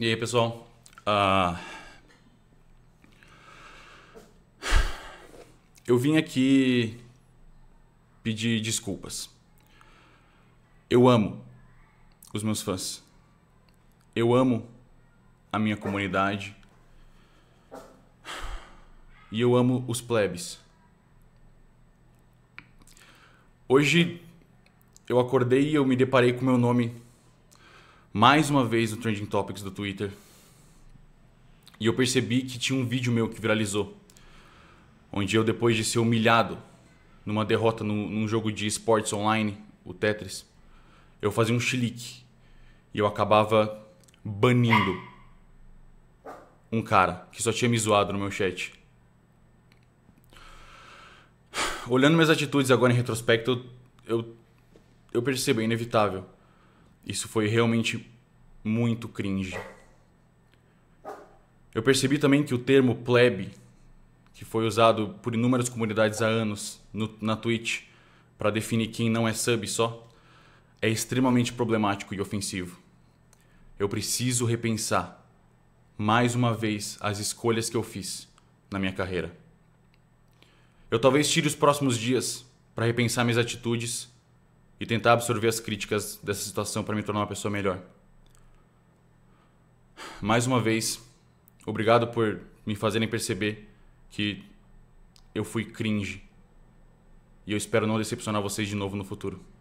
E aí, pessoal? Uh... Eu vim aqui pedir desculpas. Eu amo os meus fãs. Eu amo a minha comunidade. E eu amo os plebes. Hoje eu acordei e eu me deparei com meu nome mais uma vez no Trending Topics do Twitter. E eu percebi que tinha um vídeo meu que viralizou. Onde eu, depois de ser humilhado numa derrota num, num jogo de esportes online, o Tetris, eu fazia um chilique. E eu acabava banindo um cara que só tinha me zoado no meu chat. Olhando minhas atitudes agora em retrospecto, eu, eu percebo, é inevitável. Isso foi realmente muito cringe. Eu percebi também que o termo plebe, que foi usado por inúmeras comunidades há anos no, na Twitch para definir quem não é sub só, é extremamente problemático e ofensivo. Eu preciso repensar, mais uma vez, as escolhas que eu fiz na minha carreira. Eu talvez tire os próximos dias para repensar minhas atitudes e tentar absorver as críticas dessa situação para me tornar uma pessoa melhor. Mais uma vez, obrigado por me fazerem perceber que eu fui cringe. E eu espero não decepcionar vocês de novo no futuro.